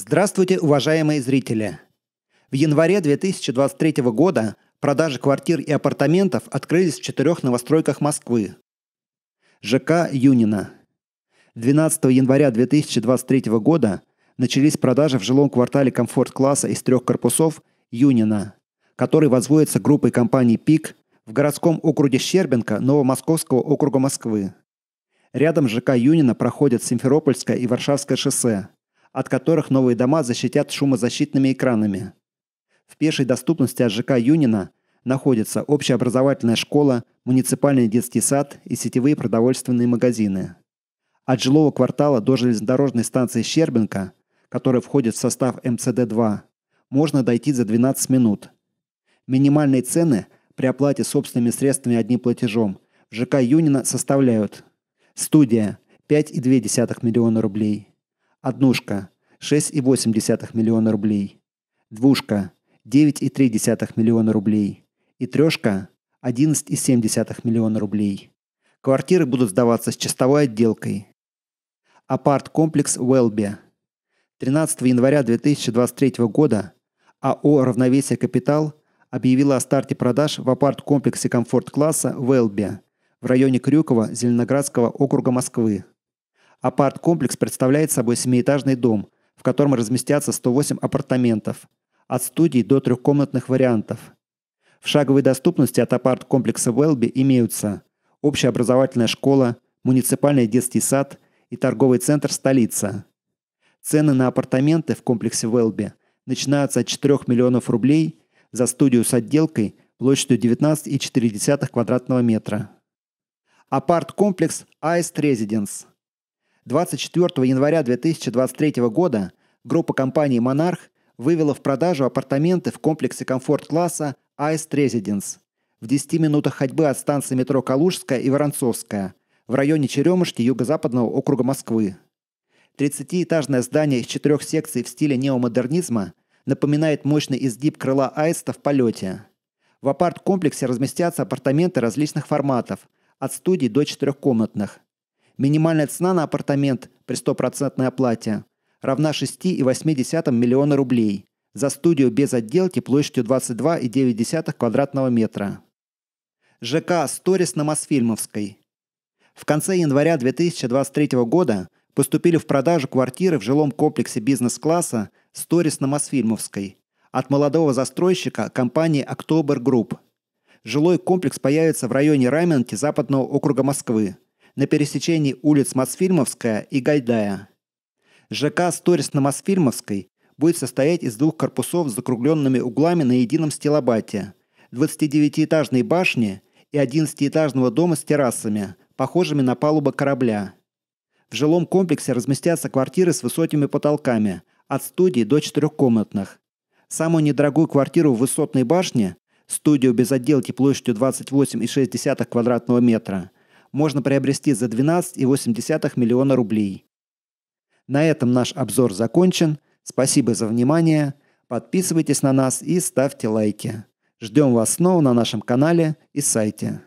Здравствуйте, уважаемые зрители! В январе 2023 года продажи квартир и апартаментов открылись в четырех новостройках Москвы. ЖК Юнина. 12 января 2023 года начались продажи в жилом квартале комфорт-класса из трех корпусов Юнина, который возводится группой компаний «Пик» в городском округе Щербинка Новомосковского округа Москвы. Рядом ЖК Юнина проходят Симферопольское и Варшавское шоссе – от которых новые дома защитят шумозащитными экранами. В пешей доступности от ЖК Юнина находятся общеобразовательная школа, муниципальный детский сад и сетевые продовольственные магазины. От жилого квартала до железнодорожной станции Щербинка, которая входит в состав МЦД-2, можно дойти за 12 минут. Минимальные цены при оплате собственными средствами одним платежом в ЖК Юнина составляют студия – 5,2 миллиона рублей, Однушка – 6,8 миллиона рублей. Двушка – 9,3 миллиона рублей. И трешка – 11,7 миллиона рублей. Квартиры будут сдаваться с чистовой отделкой. Апарт-комплекс Уэлби. 13 января 2023 года АО «Равновесие Капитал» объявила о старте продаж в апарт-комплексе комфорт-класса «Велби» в районе Крюкова Зеленоградского округа Москвы. Апарт-комплекс представляет собой семиэтажный дом, в котором разместятся 108 апартаментов, от студий до трехкомнатных вариантов. В шаговой доступности от апарт-комплекса Велби имеются общая образовательная школа, муниципальный детский сад и торговый центр «Столица». Цены на апартаменты в комплексе Велби начинаются от 4 миллионов рублей за студию с отделкой площадью 19,4 квадратного метра. Апарт-комплекс «Аист Айст – 24 января 2023 года группа компаний «Монарх» вывела в продажу апартаменты в комплексе комфорт-класса «Аист Резиденс» в 10 минутах ходьбы от станции метро Калужская и Воронцовская в районе Черемушки юго-западного округа Москвы. 30-этажное здание из четырех секций в стиле неомодернизма напоминает мощный изгиб крыла аиста в полете. В апарт-комплексе разместятся апартаменты различных форматов, от студий до четырехкомнатных – Минимальная цена на апартамент при стопроцентной оплате равна 6,8 миллиона рублей за студию без отделки площадью 22,9 квадратного метра. ЖК «Сторис» на Мосфильмовской. В конце января 2023 года поступили в продажу квартиры в жилом комплексе бизнес-класса «Сторис» на Мосфильмовской от молодого застройщика компании «Октобер Групп». Жилой комплекс появится в районе Раменки Западного округа Москвы – на пересечении улиц Мосфильмовская и Гайдая. ЖК «Сторис» на Мосфильмовской будет состоять из двух корпусов с закругленными углами на едином стилобате, 29-этажной башни и 11-этажного дома с террасами, похожими на палубы корабля. В жилом комплексе разместятся квартиры с высокими потолками, от студии до четырехкомнатных. Самую недорогую квартиру в высотной башне, студию без отделки площадью 28,6 квадратного метра – можно приобрести за 12,8 миллиона рублей. На этом наш обзор закончен. Спасибо за внимание. Подписывайтесь на нас и ставьте лайки. Ждем вас снова на нашем канале и сайте.